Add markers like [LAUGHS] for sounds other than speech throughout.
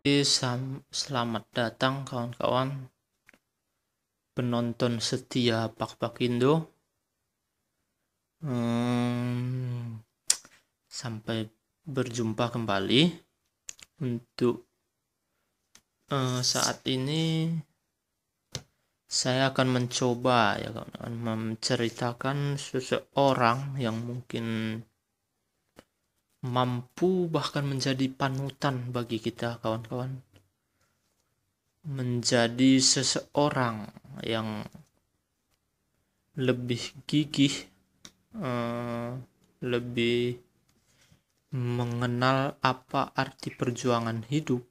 selamat datang kawan-kawan penonton setia Pak Pak Indo. Hmm, sampai berjumpa kembali untuk uh, saat ini saya akan mencoba ya kawan-kawan menceritakan seseorang yang mungkin mampu bahkan menjadi panutan bagi kita kawan-kawan menjadi seseorang yang lebih gigih eh, lebih mengenal apa arti perjuangan hidup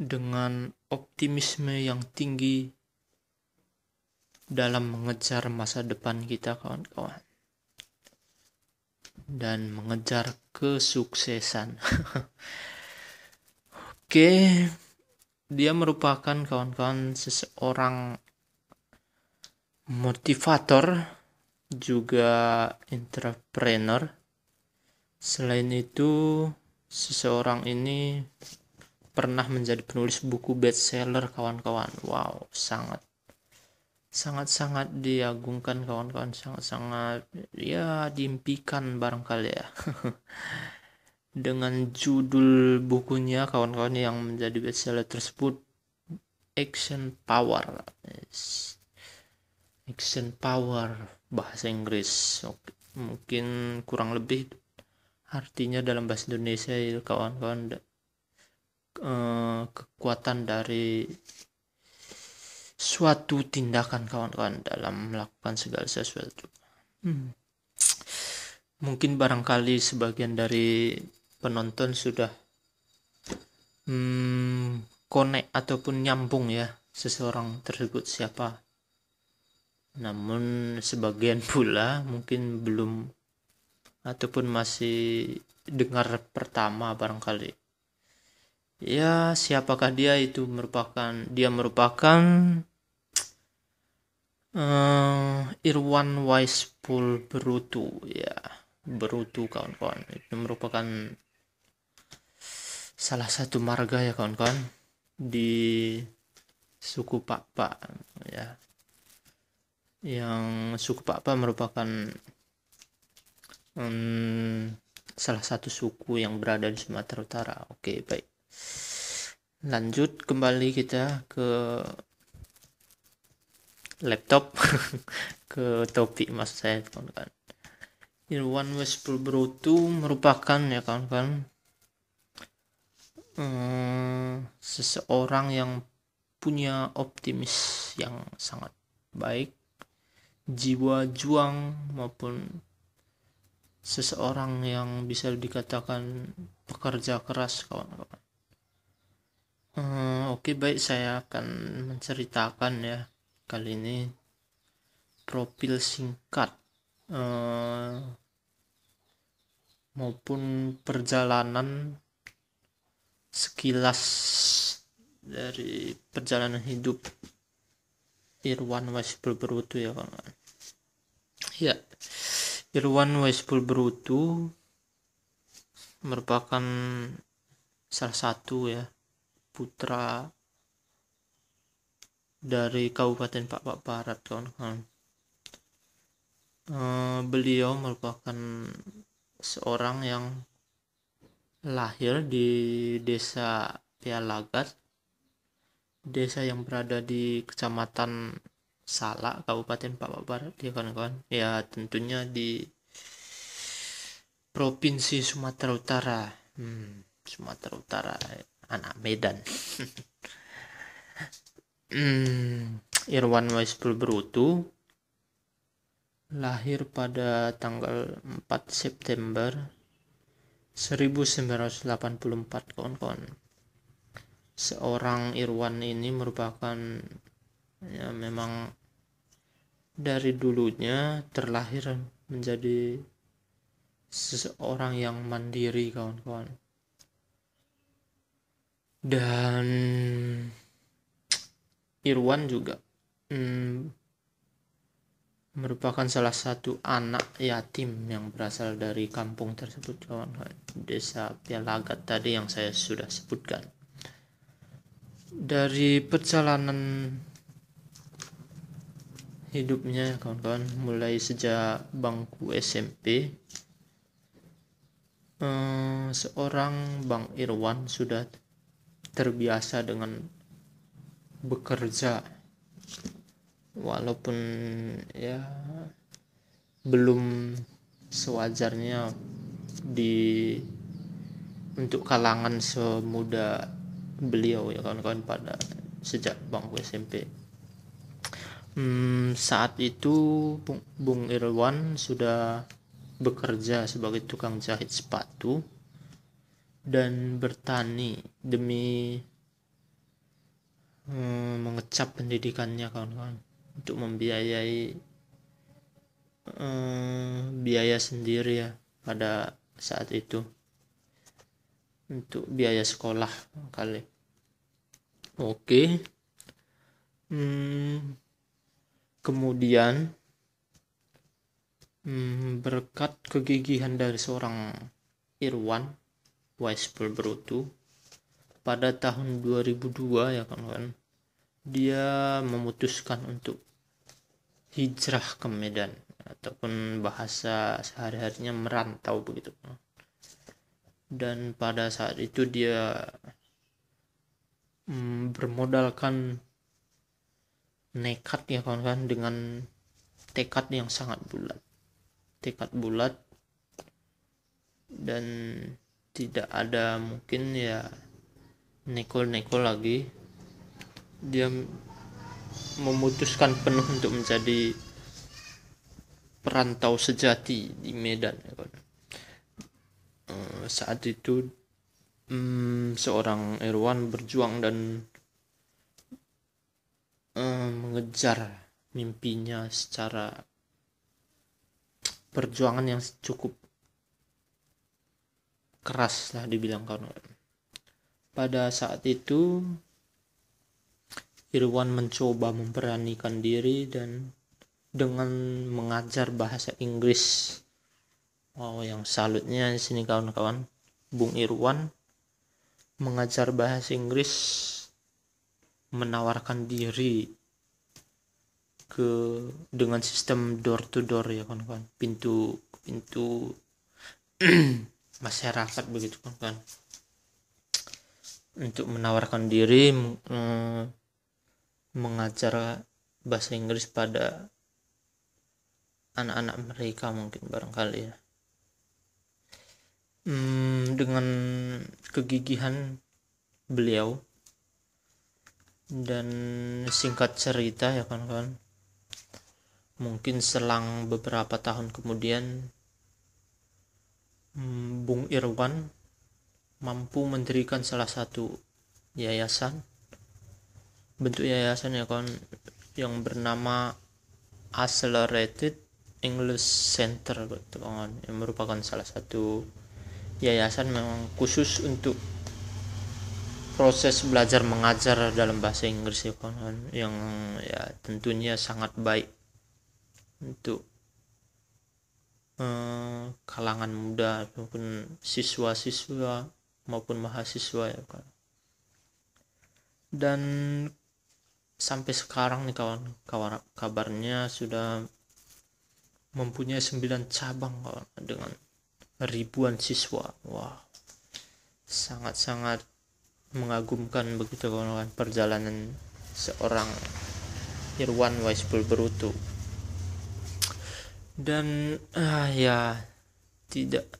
dengan optimisme yang tinggi dalam mengejar masa depan kita kawan-kawan dan mengejar kesuksesan. [LAUGHS] Oke, dia merupakan kawan-kawan seseorang motivator juga entrepreneur. Selain itu, seseorang ini pernah menjadi penulis buku bestseller kawan-kawan. Wow, sangat sangat-sangat diagungkan kawan-kawan sangat-sangat ya diimpikan barangkali ya [LAUGHS] dengan judul bukunya kawan-kawan yang menjadi bestseller tersebut Action Power Action Power bahasa Inggris Oke. mungkin kurang lebih artinya dalam bahasa Indonesia ya, kawan-kawan eh, kekuatan dari suatu tindakan kawan-kawan dalam melakukan segala sesuatu. Hmm. Mungkin barangkali sebagian dari penonton sudah hmm, ataupun nyambung ya seseorang tersebut siapa. Namun sebagian [LAUGHS] pula mungkin belum ataupun masih dengar pertama barangkali ya siapakah dia itu merupakan dia merupakan uh, Irwan Waispul Berutu ya Berutu kawan-kawan itu merupakan salah satu marga ya kawan-kawan di suku Pakpak ya yang suku Pakpak merupakan um, salah satu suku yang berada di Sumatera Utara oke baik lanjut kembali kita ke laptop [LAUGHS] ke topik mas saya one west pro bro itu merupakan ya kan kan hmm, seseorang yang punya optimis yang sangat baik jiwa juang maupun seseorang yang bisa dikatakan pekerja keras kawan-kawan Hmm, oke baik saya akan menceritakan ya kali ini profil singkat uh, maupun perjalanan sekilas dari perjalanan hidup Irwan Waisbul Berutu ya kawan. Ya Irwan Waisbul Berutu merupakan salah satu ya putra dari Kabupaten Pak Pak Barat kawan-kawan. Eh, beliau merupakan seorang yang lahir di desa Pialagat, desa yang berada di kecamatan Salak, Kabupaten Pak Pak Barat ya kawan-kawan. Ya tentunya di Provinsi Sumatera Utara. Hmm, Sumatera Utara. Ya anak Medan [LAUGHS] hmm, Irwan Waisful Brutu lahir pada tanggal 4 September 1984 kawan-kawan seorang Irwan ini merupakan ya memang dari dulunya terlahir menjadi seseorang yang mandiri kawan-kawan dan Irwan juga hmm, merupakan salah satu anak yatim yang berasal dari kampung tersebut kawan kawan desa Pialagat tadi yang saya sudah sebutkan dari perjalanan hidupnya kawan-kawan mulai sejak bangku SMP hmm, eh, seorang Bang Irwan sudah terbiasa dengan bekerja walaupun ya belum sewajarnya di untuk kalangan semuda beliau ya kawan-kawan pada sejak bangku SMP hmm, saat itu Bung Irwan sudah bekerja sebagai tukang jahit sepatu dan bertani demi hmm, mengecap pendidikannya kawan-kawan untuk membiayai hmm, biaya sendiri ya pada saat itu untuk biaya sekolah kali oke hmm, kemudian hmm, berkat kegigihan dari seorang Irwan Weisbel tuh pada tahun 2002 ya kan kan dia memutuskan untuk hijrah ke Medan ataupun bahasa sehari-harinya merantau begitu dan pada saat itu dia mm, bermodalkan nekat ya kawan-kawan dengan tekad yang sangat bulat tekad bulat dan tidak ada mungkin ya Nicole-Nicole lagi dia memutuskan penuh untuk menjadi perantau sejati di Medan ya kan. eh, saat itu mm, seorang Irwan berjuang dan eh, mengejar mimpinya secara perjuangan yang cukup keras lah dibilang karena pada saat itu Irwan mencoba memberanikan diri dan dengan mengajar bahasa Inggris. Wow, yang salutnya di sini kawan-kawan. Bung Irwan mengajar bahasa Inggris menawarkan diri ke dengan sistem door to door ya kawan-kawan, pintu pintu [CLEARS THROAT] masyarakat begitu kan kan untuk menawarkan diri eh, mengajar bahasa Inggris pada anak-anak mereka mungkin barangkali ya hmm, dengan kegigihan beliau dan singkat cerita ya kan kan mungkin selang beberapa tahun kemudian Hmm, Bung Irwan mampu mendirikan salah satu yayasan bentuk yayasan ya kon yang bernama Accelerated English Center gitu kan, yang merupakan salah satu yayasan memang khusus untuk proses belajar mengajar dalam bahasa Inggris ya kan, yang ya tentunya sangat baik untuk Eh, kalangan muda maupun siswa-siswa maupun mahasiswa ya kan dan sampai sekarang nih kawan kawan kabarnya sudah mempunyai sembilan cabang kawan dengan ribuan siswa wah sangat-sangat mengagumkan begitu kawan-kawan perjalanan seorang Irwan Waisbul Berutu dan ah ya tidak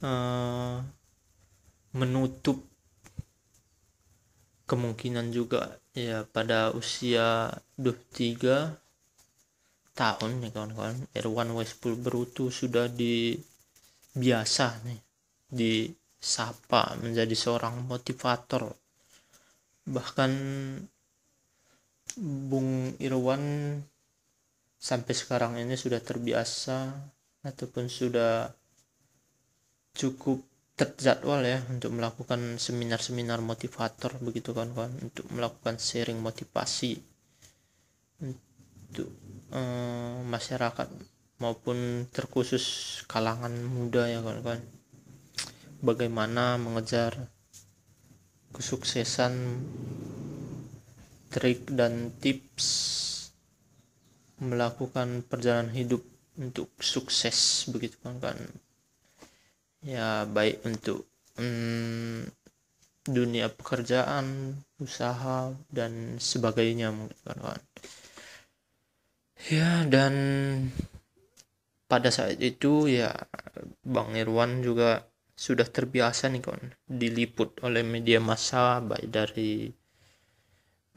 uh, menutup kemungkinan juga ya pada usia 23 tahun nih ya, kawan-kawan Irwan Westpool Berutu sudah di biasa nih di sapa menjadi seorang motivator bahkan Bung Irwan sampai sekarang ini sudah terbiasa ataupun sudah cukup terjadwal ya untuk melakukan seminar-seminar motivator begitu kan kawan untuk melakukan sharing motivasi untuk eh, masyarakat maupun terkhusus kalangan muda ya kawan-kawan bagaimana mengejar kesuksesan trik dan tips melakukan perjalanan hidup untuk sukses begitu kan kan ya baik untuk hmm, dunia pekerjaan usaha dan sebagainya mungkin kan kan ya dan pada saat itu ya bang Irwan juga sudah terbiasa nih kon diliput oleh media massa baik dari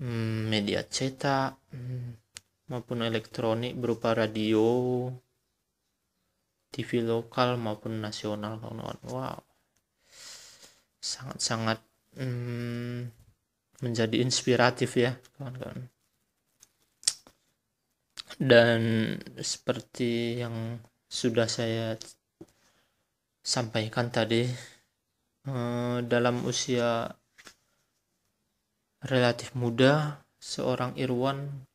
hmm, media cetak hmm, maupun elektronik berupa radio, TV lokal maupun nasional kawan-kawan. Wow. Sangat-sangat hmm, menjadi inspiratif ya kawan-kawan. Dan seperti yang sudah saya sampaikan tadi eh, dalam usia relatif muda seorang Irwan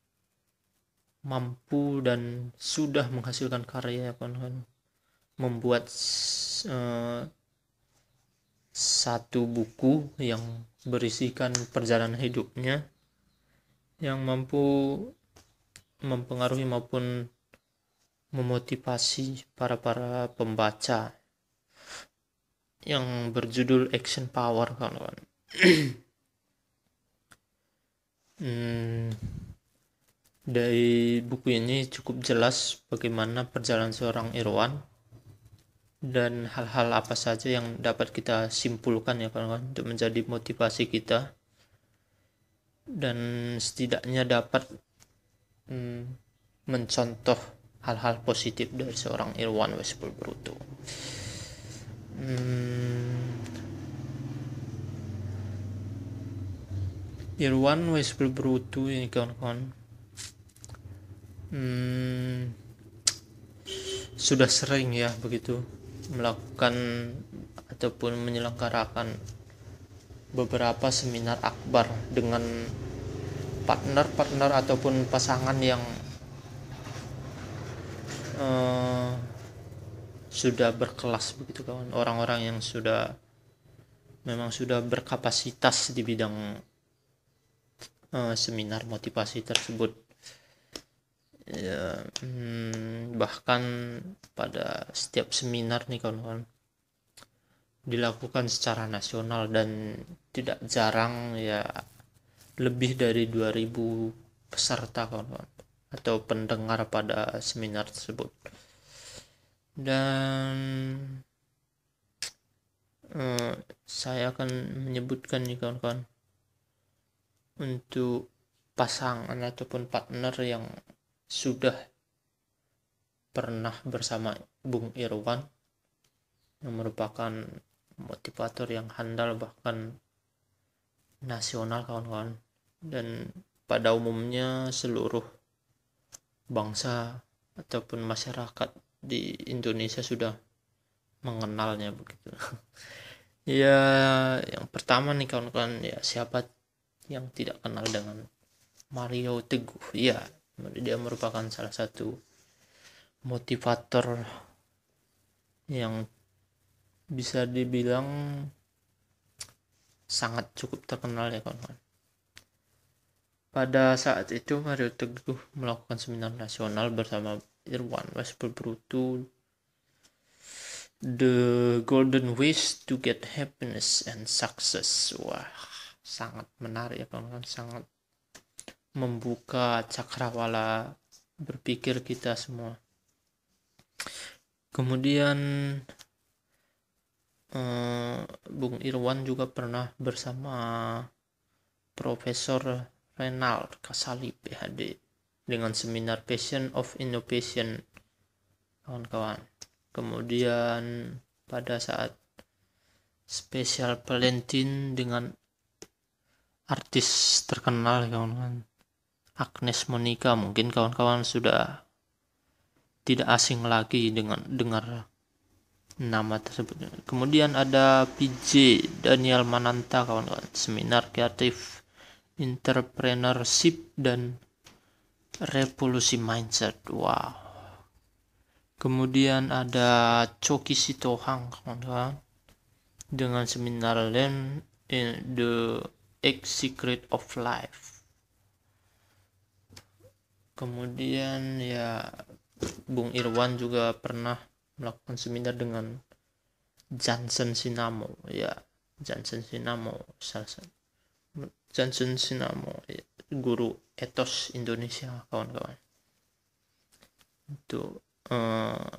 mampu dan sudah menghasilkan karya kawan-kawan membuat uh, satu buku yang berisikan perjalanan hidupnya yang mampu mempengaruhi maupun memotivasi para para pembaca yang berjudul Action Power kawan-kawan. [CLEARS THROAT] hmm, dari buku ini cukup jelas bagaimana perjalanan seorang Irwan dan hal-hal apa saja yang dapat kita simpulkan ya kawan-kawan untuk menjadi motivasi kita dan setidaknya dapat hmm, mencontoh hal-hal positif dari seorang Irwan Westpul Bruto. Hmm, Irwan Westpul Bruto ini kawan-kawan Hmm, sudah sering ya begitu melakukan ataupun menyelenggarakan beberapa seminar akbar dengan partner-partner ataupun pasangan yang uh, sudah berkelas begitu kawan orang-orang yang sudah memang sudah berkapasitas di bidang uh, seminar motivasi tersebut ya, hmm, bahkan pada setiap seminar nih kawan-kawan dilakukan secara nasional dan tidak jarang ya lebih dari 2000 peserta kawan-kawan atau pendengar pada seminar tersebut dan eh, saya akan menyebutkan nih kawan-kawan untuk pasangan ataupun partner yang sudah pernah bersama Bung Irwan yang merupakan motivator yang handal bahkan nasional kawan-kawan dan pada umumnya seluruh bangsa ataupun masyarakat di Indonesia sudah mengenalnya begitu [LAUGHS] ya yang pertama nih kawan-kawan ya siapa yang tidak kenal dengan Mario Teguh ya dia merupakan salah satu motivator yang bisa dibilang sangat cukup terkenal ya kawan-kawan. Pada saat itu Mario Teguh melakukan seminar nasional bersama Irwan West Brutu The Golden Ways to Get Happiness and Success. Wah, sangat menarik ya kawan-kawan, sangat membuka cakrawala berpikir kita semua. Kemudian eh, Bung Irwan juga pernah bersama Profesor Renald Kasali PhD dengan seminar Passion of Innovation kawan-kawan. Kemudian pada saat Special Valentine dengan artis terkenal kawan-kawan Agnes Monica mungkin kawan-kawan sudah tidak asing lagi dengan dengar nama tersebut. Kemudian ada PJ Daniel Mananta kawan-kawan, seminar kreatif entrepreneurship dan revolusi mindset. Wow. Kemudian ada Choki Sitohang kawan-kawan dengan seminar Learn in the X Secret of Life kemudian ya Bung Irwan juga pernah melakukan seminar dengan Johnson Sinamo ya Johnson Sinamo salah satu Johnson Sinamo ya, guru etos Indonesia kawan-kawan untuk uh,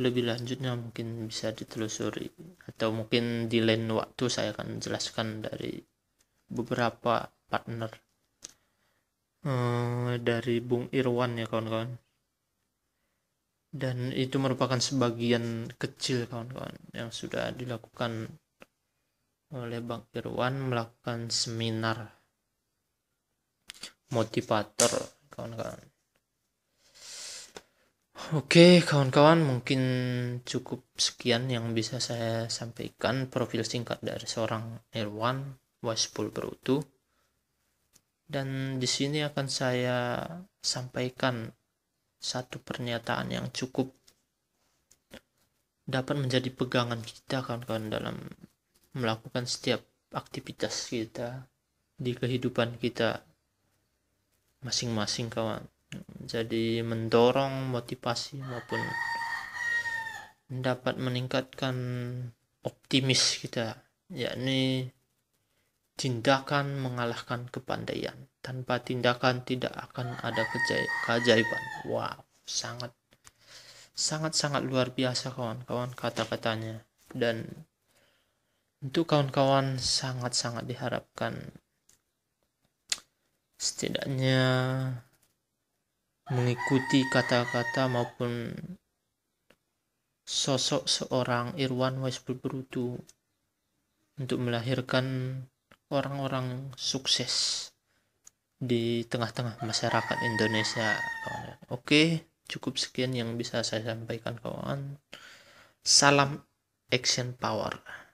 lebih lanjutnya mungkin bisa ditelusuri atau mungkin di lain waktu saya akan jelaskan dari beberapa partner Eh, dari Bung Irwan ya kawan-kawan dan itu merupakan sebagian kecil kawan-kawan yang sudah dilakukan oleh Bang Irwan melakukan seminar motivator kawan-kawan Oke kawan-kawan mungkin cukup sekian yang bisa saya sampaikan profil singkat dari seorang Irwan Waspul Berutuh dan di sini akan saya sampaikan satu pernyataan yang cukup dapat menjadi pegangan kita kawan-kawan dalam melakukan setiap aktivitas kita di kehidupan kita masing-masing kawan jadi mendorong motivasi maupun dapat meningkatkan optimis kita yakni Tindakan mengalahkan kepandaian. Tanpa tindakan tidak akan ada keajaiban. Wow, sangat sangat-sangat luar biasa kawan-kawan kata-katanya dan untuk kawan-kawan sangat-sangat diharapkan setidaknya mengikuti kata-kata maupun sosok seorang Irwan Wisnu Berberutu untuk melahirkan orang-orang sukses di tengah-tengah masyarakat Indonesia ya. oke cukup sekian yang bisa saya sampaikan kawan salam action power